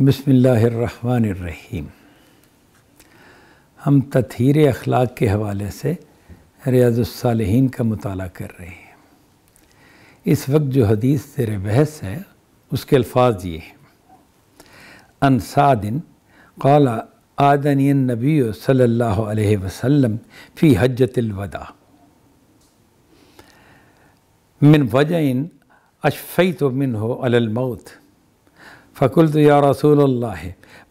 بسم الله الرحمन الرحیم हम तथहीर अखलाक के हवाले से रियाज़ुलसालहीन का मताल कर रहे हैं इस वक्त जो हदीस तेर बहस है उसके अल्फाज ये हैं अनसादिन कौला आदनी नबी सल्ला वसम फ़ी हजतलवदा मिन वजह अशफ़ी तो मिन हो अलमौत فقلت يا رسول الله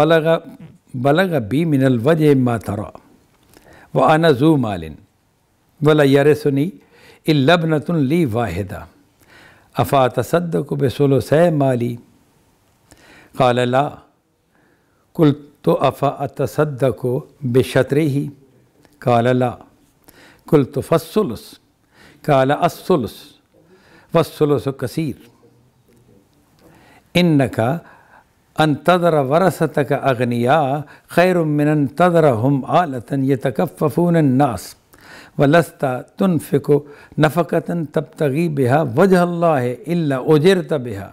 بلغ بلغ بي من الوجه ما ترى وأنا ذو مال ولا يرثني إلا ابنة لي واحدة أفأتصدق بثلثي مالي قال لا قلت أفأتصدق بشطره قال لا قلت فالثلث قال الثلث والثلث كثير إنك أن تذر ورثتك أغنياء خير من أن تذرهم آلة يتكففون الناس ولست تنفق نفقة تبتغي بها وجه الله إلا أجرت بها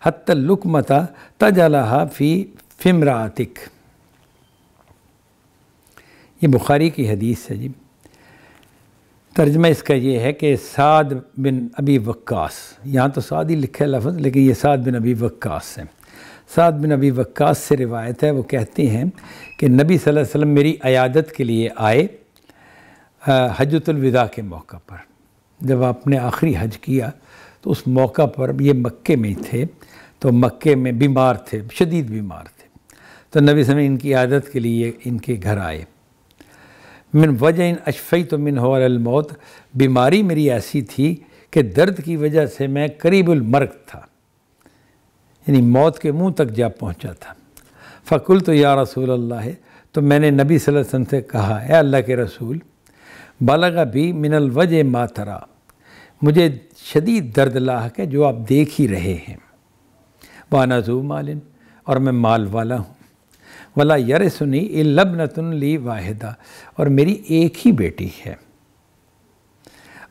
حتى اللقمة تجلها في فمراتك یہ بخاری کی حدیث ہے जी तर्जमा इसका ये है कि साद बिन अबी वक्स यहाँ तो साद ही लिखा है लफ्ज़ लेकिन ये साद बिन अबी वक्स है साद बिन अबी वक्स से रिवायत है वो कहती हैं कि नबी सल्लल्लाहु अलैहि वसल्लम मेरी अयादत के लिए आए हजतलविदा के मौका पर जब आपने आखिरी हज किया तो उस मौका पर ये मक्के में थे तो मक्के में बीमार थे शदीद बीमार थे तो नबी सल इनकी आदत के लिए इनके घर आए मिन वजह अशफ़ी तो मिन हौलमौत बीमारी मेरी ऐसी थी कि दर्द की वजह से मैं करीबुलमर्ग था यानी मौत के मुंह तक जा पहुंचा था फ़कुल तो या रसूल अल्लाह तो मैंने नबी वसल्लम से कहा है अल्लाह के रसूल बालगा भी मिनल वज मातरा मुझे शदीद दर्द लाक है जो आप देख ही रहे हैं जू मालिन और मैं माल वाला हूँ वला यर सुनी इलब नतन ली वाहिदा और मेरी एक ही बेटी है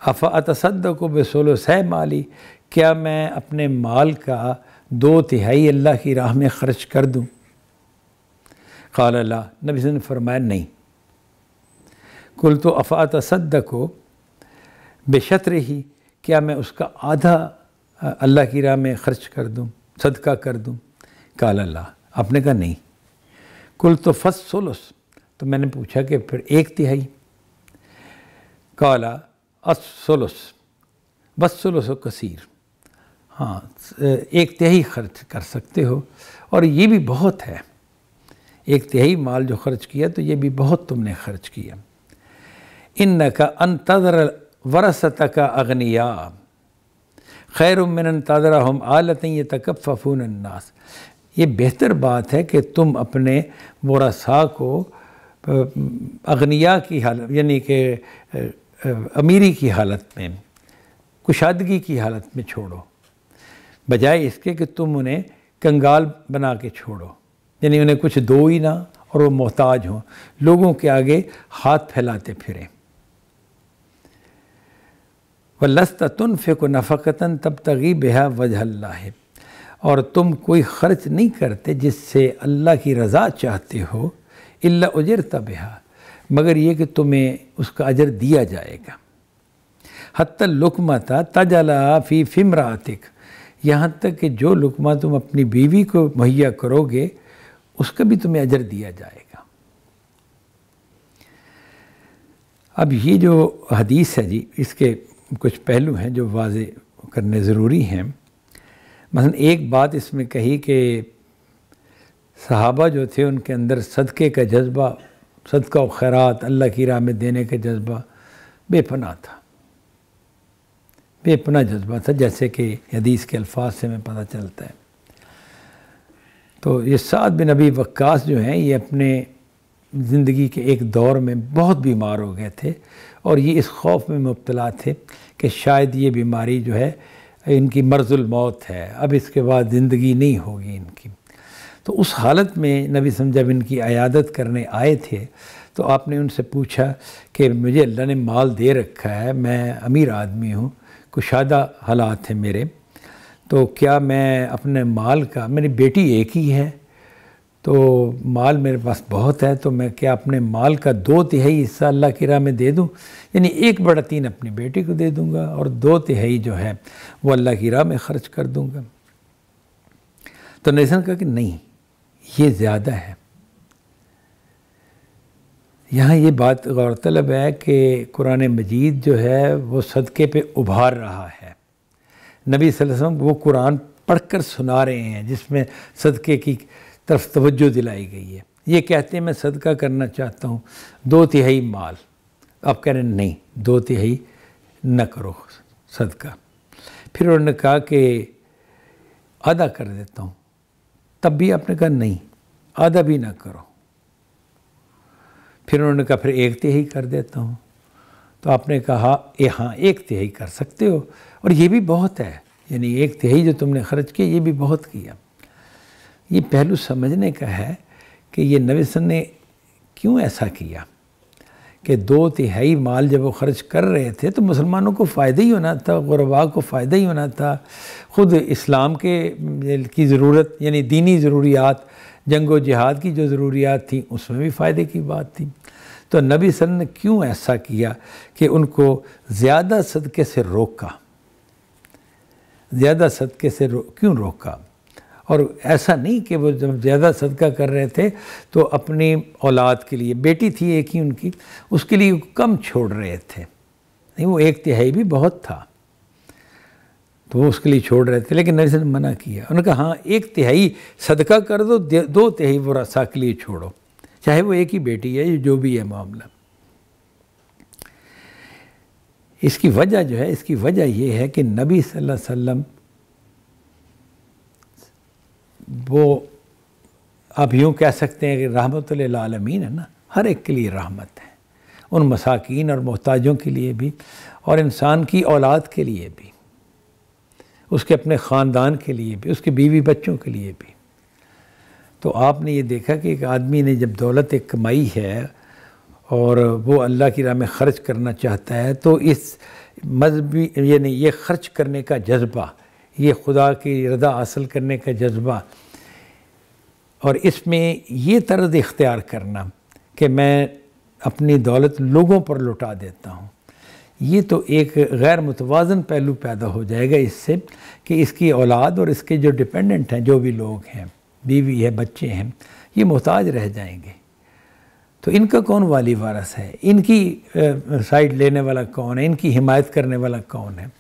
अफात अतसद को बेसोलो सह माली क्या मैं अपने माल का दो तिहाई अल्लाह की राह में ख़र्च कर दूँ खाल अल्लाह नबी ने फरमाया नहीं कुल तो अफ़ा तसद को बेशतर ही क्या मैं उसका आधा अल्लाह की राह में ख़र्च कर दूँ सदका कर दूँ काल अल्लाह आपने कहा नहीं कुल तो फर्स्ट सोलस तो मैंने पूछा कि फिर एक तिहाई काला असोलस बस सोलस कसीर हाँ एक तिहाई खर्च कर सकते हो और ये भी बहुत है एक तिहाई माल जो खर्च किया तो ये भी बहुत तुमने खर्च किया इन का अंतर वरसत का अग्निया खैर उमिन तदरा हम आलत ये तकफ़ूनन्नास ये बेहतर बात है कि तुम अपने मोरासा को अगनिया की हालत यानी कि अमीरी की हालत में कुशादगी की हालत में छोड़ो बजाय इसके कि तुम उन्हें कंगाल बना के छोड़ो यानी उन्हें कुछ दो ही ना और वो मोहताज हों लोगों के आगे हाथ फैलाते फिरें व लस्त तुन फ़िक नफ़कता तब तगी बेहा वजह और तुम कोई ख़र्च नहीं करते जिससे अल्लाह की रज़ा चाहते हो इल्ला उजर तबहा मगर ये कि तुम्हें उसका अजर दिया जाएगा हती लुकमा था तजला फ़ी फिमरातिक यहाँ तक कि जो लुकमा तुम अपनी बीवी को मुहैया करोगे उसका भी तुम्हें अजर दिया जाएगा अब ये जो हदीस है जी इसके कुछ पहलू हैं जो वाज करने ज़रूरी हैं मसलन एक बात इसमें कही कि सहाबा जो थे उनके अंदर सदक़े का जज्बा सदका व खैरात अल्लाह की राह में देने का जज्बा बेपना था बेपना जज्बा था जैसे कि हदीस के अल्फाज से हमें पता चलता है तो ये सात बिन अबी वक्कास जो हैं ये अपने ज़िंदगी के एक दौर में बहुत बीमार हो गए थे और ये इस खौफ में मुबतला थे कि शायद ये बीमारी जो है इनकी मर्जुल मौत है अब इसके बाद ज़िंदगी नहीं होगी इनकी तो उस हालत में नबी सम जब इनकी अयादत करने आए थे तो आपने उनसे पूछा कि मुझे अल्लाह ने माल दे रखा है मैं अमीर आदमी हूँ कुशादा हालात हैं मेरे तो क्या मैं अपने माल का मेरी बेटी एक ही है तो माल मेरे पास बहुत है तो मैं क्या अपने माल का दो तिहाई हिस्सा अल्लाह की राह में दे दूं यानी एक बड़ा तीन अपनी बेटी को दे दूंगा और दो तिहाई जो है वो अल्लाह की राह में ख़र्च कर दूंगा तो नेसन कहा कि नहीं ये ज़्यादा है यहाँ ये बात गौरतलब है कि कुरान मजीद जो है वो सदक़े पे उभार रहा है नबी वसल्लम वो कुरान पढ़कर सुना रहे हैं जिसमें सदक़े की तरफ तवज्जो दिलाई गई है ये कहते हैं मैं सदका करना चाहता हूँ दो तिहाई माल आप कह रहे हैं नहीं दो तिहाई न करो सदका फिर उन्होंने कहा कि आधा कर देता हूँ तब भी आपने कहा नहीं आधा भी ना करो फिर उन्होंने कहा फिर एक तिहाई कर देता हूँ तो आपने कहा ए हाँ एक तिहाई कर सकते हो और ये भी बहुत है यानी एक तिहाई जो तुमने खर्च किया ये भी बहुत किया ये पहलू समझने का है कि ये नबी ने क्यों ऐसा किया कि दो तिहाई माल जब वो खर्च कर रहे थे तो मुसलमानों को फ़ायदा ही होना था गुरबा को फ़ायदा ही होना था ख़ुद इस्लाम के की ज़रूरत यानी दीनी ज़रूरियात जंग व जिहाद की जो ज़रूरियात थी उसमें भी फ़ायदे की बात थी तो नबी सन ने क्यों ऐसा किया कि उनको ज़्यादा सदक़े से रोका ज़्यादा सदक़े से रो, क्यों रोका और ऐसा नहीं कि वो जब ज़्यादा सदका कर रहे थे तो अपनी औलाद के लिए बेटी थी एक ही उनकी उसके लिए कम छोड़ रहे थे नहीं वो एक तिहाई भी बहुत था तो वो उसके लिए छोड़ रहे थे लेकिन नरेश ने मना किया उन्होंने कहा हाँ एक तिहाई सदका कर दो दो तिहाई वो रसा के लिए छोड़ो चाहे वो एक ही बेटी है जो भी है मामला इसकी वजह जो है इसकी वजह यह है कि नबी सल्लल्लाहु अलैहि वसल्लम वो आप यूँ कह सकते हैं कि रहमत आलमीन है ना हर एक के लिए रहमत है उन मसाकिन और मोहताजों के लिए भी और इंसान की औलाद के लिए भी उसके अपने ख़ानदान के लिए भी उसके बीवी बच्चों के लिए भी तो आपने ये देखा कि एक आदमी ने जब दौलत एक कमाई है और वो अल्लाह की राह में ख़र्च करना चाहता है तो इस मजहबी ये नहीं ये ख़र्च करने का जज्बा ये खुदा की रदा हासिल करने का जज्बा और इसमें ये तर्ज इख्तियार करना कि मैं अपनी दौलत लोगों पर लुटा देता हूँ ये तो एक गैर मुतवाजन पहलू पैदा हो जाएगा इससे कि इसकी औलाद और इसके जो डिपेंडेंट हैं जो भी लोग हैं बीवी है बच्चे हैं ये मोहताज रह जाएंगे तो इनका कौन वाली वारस है इनकी साइड लेने वाला कौन है इनकी हिमायत करने वाला कौन है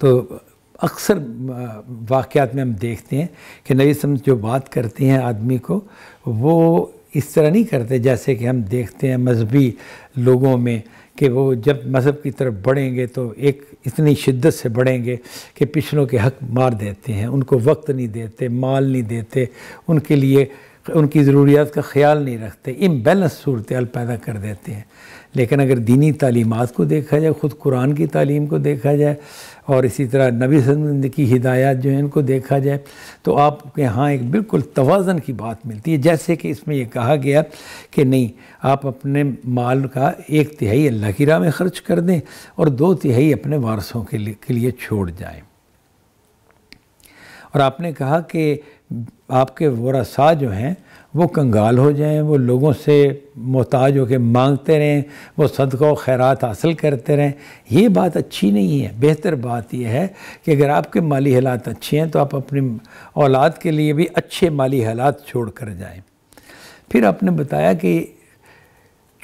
तो अक्सर वाक़ात में हम देखते हैं कि नबी सम जो बात करते हैं आदमी को वो इस तरह नहीं करते जैसे कि हम देखते हैं मजहबी लोगों में कि वो जब मज़हब की तरफ बढ़ेंगे तो एक इतनी शिद्दत से बढ़ेंगे कि पिछड़ों के हक मार देते हैं उनको वक्त नहीं देते माल नहीं देते उनके लिए उनकी ज़रूरियात का ख्याल नहीं रखते इम्बेलेंस सूरत पैदा कर देते हैं लेकिन अगर दीनी तलीमत को देखा जाए ख़ुद कुरान की तालीम को देखा जाए और इसी तरह नबी की हिदायत जो है इनको देखा जाए तो आपके यहाँ एक बिल्कुल तोज़न की बात मिलती है जैसे कि इसमें यह कहा गया कि नहीं आप अपने माल का एक तिहाई अल्लाह की राह में ख़र्च कर दें और दो तिहाई अपने वारसों के लिए छोड़ जाएँ और आपने कहा कि आपके वसा जो हैं वो कंगाल हो जाएं वो लोगों से मोहताज होकर मांगते रहें वो सदक़ खैरात हासिल करते रहें ये बात अच्छी नहीं है बेहतर बात यह है कि अगर आपके माली हालात अच्छे हैं तो आप अपनी औलाद के लिए भी अच्छे माली हालात छोड़ कर जाएँ फिर आपने बताया कि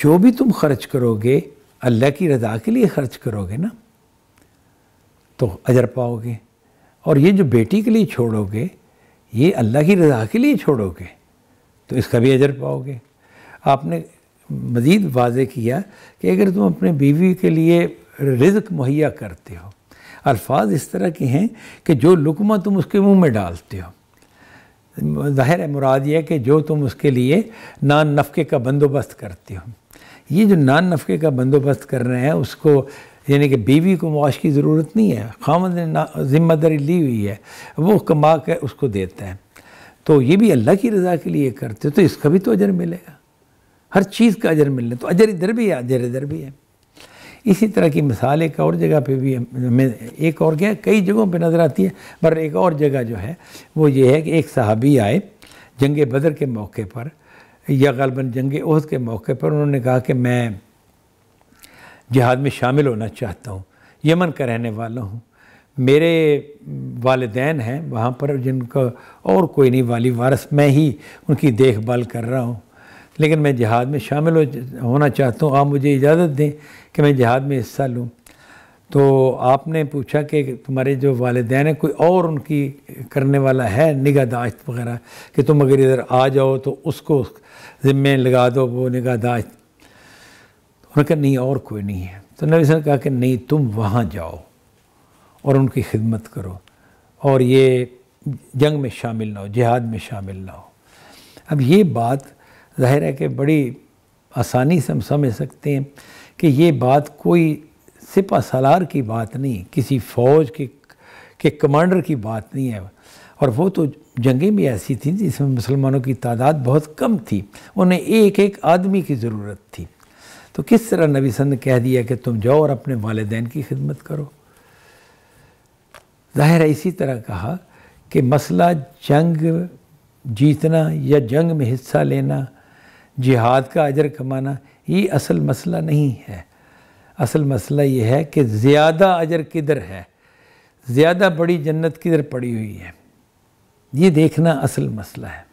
जो भी तुम खर्च करोगे अल्लाह की रजा के लिए खर्च करोगे ना तो अजर पाओगे और ये जो बेटी के लिए छोड़ोगे ये अल्लाह की रजा के लिए छोड़ोगे तो इसका भी अजर पाओगे आपने मज़ीद वाजे किया कि अगर तुम अपने बीवी के लिए रिज्क मुहैया करते हो अल्फाज इस तरह के हैं कि जो लुकमा तुम उसके मुंह में डालते हो ज़ाहिर है मुराद यह कि जो तुम उसके लिए नान नफ़े का बंदोबस्त करते हो ये जो नान नफ़े का बंदोबस्त कर रहे हैं उसको यानी कि बीवी को मुआश की ज़रूरत नहीं है खामद ने ज़िम्मेदारी ली हुई है वो कमा कर उसको देता है तो ये भी अल्लाह की रज़ा के लिए करते तो इसका भी तो अजर मिलेगा हर चीज़ का अजर मिलना तो अजर इधर भी है अजर इधर भी है इसी तरह की मिसाल एक और जगह पे भी हमें एक और क्या कई जगहों पे नज़र आती है पर एक और जगह जो है वो ये है कि एक सहाबी आए जंग बदर के मौके पर या गलबन जंग उहद के मौके पर उन्होंने कहा कि मैं जिहाद में शामिल होना चाहता हूँ यमन का रहने वाला हूँ मेरे वालदेन हैं वहाँ पर जिनका और कोई नहीं वाली वारस मैं ही उनकी देखभाल कर रहा हूँ लेकिन मैं जिहाद में शामिल हो, होना चाहता हूँ आप मुझे इजाज़त दें कि मैं जिहाद में हिस्सा लूँ तो आपने पूछा कि तुम्हारे जो वालदेन हैं कोई और उनकी करने वाला है दाश्त वगैरह कि तुम अगर इधर आ जाओ तो उसको ज़िम्मे लगा दो वो दाश्त उन्होंने कहा नहीं और कोई नहीं है तो नबी ने कहा कि नहीं तुम वहाँ जाओ और उनकी खिदमत करो और ये जंग में शामिल ना हो जिहाद में शामिल ना हो अब ये बात जाहिर है कि बड़ी आसानी से हम समझ सकते हैं कि ये बात कोई सिपा सलार की बात नहीं किसी फ़ौज के के कमांडर की बात नहीं है और वो तो जंगें भी ऐसी थी जिसमें मुसलमानों की तादाद बहुत कम थी उन्हें एक एक आदमी की ज़रूरत थी तो किस तरह नबी सन ने कह दिया कि तुम जाओ और अपने वालदेन की खिदमत करो ज़ाहिर है इसी तरह कहा कि मसला जंग जीतना या जंग में हिस्सा लेना जिहाद का अजर कमाना ये असल मसला नहीं है असल मसला ये है कि ज़्यादा अजर किधर है ज़्यादा बड़ी जन्नत किधर पड़ी हुई है ये देखना असल मसला है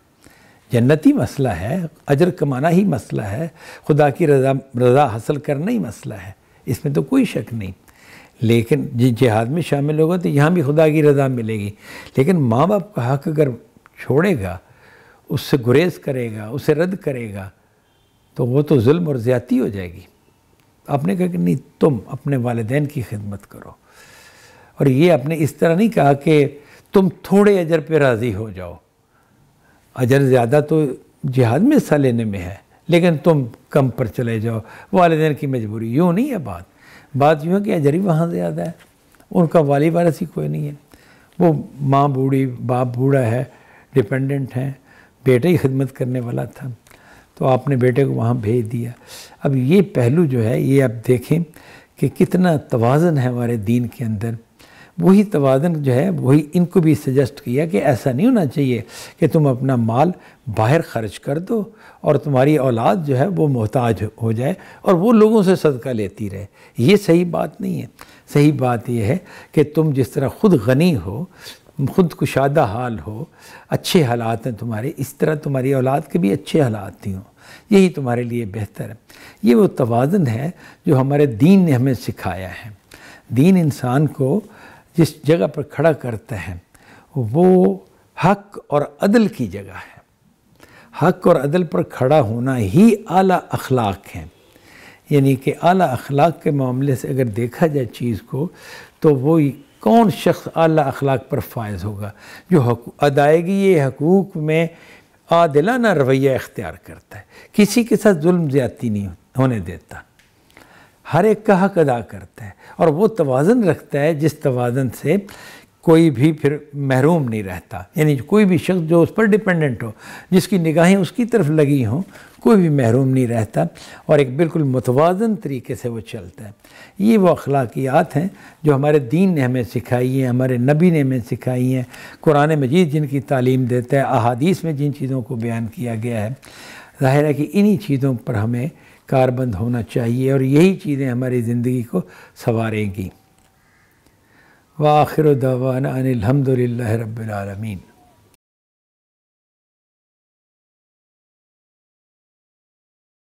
जन्नत ही मसला है अजर कमाना ही मसला है खुदा की रजा रजा हासिल करना ही मसला है इसमें तो कोई शक नहीं लेकिन जिहाद में शामिल होगा तो यहाँ भी खुदा की रजा मिलेगी लेकिन माँ बाप का हक अगर छोड़ेगा उससे गुरेज करेगा उसे रद्द करेगा तो वो तो जुल्म और ज़्यादती हो जाएगी आपने कहा कि नहीं तुम अपने वालदेन की खिदमत करो और ये आपने इस तरह नहीं कहा कि तुम थोड़े अजर पे राज़ी हो जाओ अजर ज़्यादा तो जिहाद में हिस्सा लेने में है लेकिन तुम कम पर चले जाओ वालदेन की मजबूरी यूँ नहीं है बात बात यूँ है कि अजर ही वहाँ ज़्यादा है उनका वाली वारस ही कोई नहीं है वो माँ बूढ़ी बाप बूढ़ा है डिपेंडेंट हैं बेटे ही खिदमत करने वाला था तो आपने बेटे को वहाँ भेज दिया अब ये पहलू जो है ये आप देखें कि कितना तोज़न है हमारे दीन के अंदर वही तोदन जो है वही इनको भी सजेस्ट किया कि ऐसा नहीं होना चाहिए कि तुम अपना माल बाहर खर्च कर दो और तुम्हारी औलाद जो है वो मोहताज हो जाए और वो लोगों से सदका लेती रहे ये सही बात नहीं है सही बात यह है कि तुम जिस तरह ख़ुद गनी हो खुद कुशादा हाल हो अच्छे हालात हैं तुम्हारे इस तरह तुम्हारी औलाद के भी अच्छे हालात ही हों यही तुम्हारे लिए बेहतर है ये वो तोज़न है जो हमारे दीन ने हमें सिखाया है दीन इंसान को जिस जगह पर खड़ा करते हैं वो हक और अदल की जगह है हक और अदल पर खड़ा होना ही आला अखलाक है यानी कि आला अखलाक के मामले से अगर देखा जाए चीज़ को तो वो कौन शख्स आला अखलाक पर फायज होगा जो अदायगी हकूक़ में आदिलाना रवैया इख्तियार करता है किसी के साथ जुल्म ज़्यादती नहीं होने देता हर एक का हक अदा करता है और वो तोज़न रखता है जिस तोज़न से कोई भी फिर महरूम नहीं रहता यानी कोई भी शख्स जो उस पर डिपेंडेंट हो जिसकी निगाहें उसकी तरफ लगी हों कोई भी महरूम नहीं रहता और एक बिल्कुल मुतवाजन तरीके से वो चलता है ये वो अखलाकियात हैं जो हमारे दीन ने हमें सिखाई हैं हमारे नबी ने हमें सिखाई हैं कुरान मजीद जिनकी तालीम देता है अहादीस में जिन चीज़ों को बयान किया गया है ज़ाहिर है कि इन्हीं चीज़ों पर हमें कारबंद होना चाहिए और यही चीज़ें हमारी ज़िंदगी को संवारेंगी व आखिर दवाना हमदुल्ल रबालमीन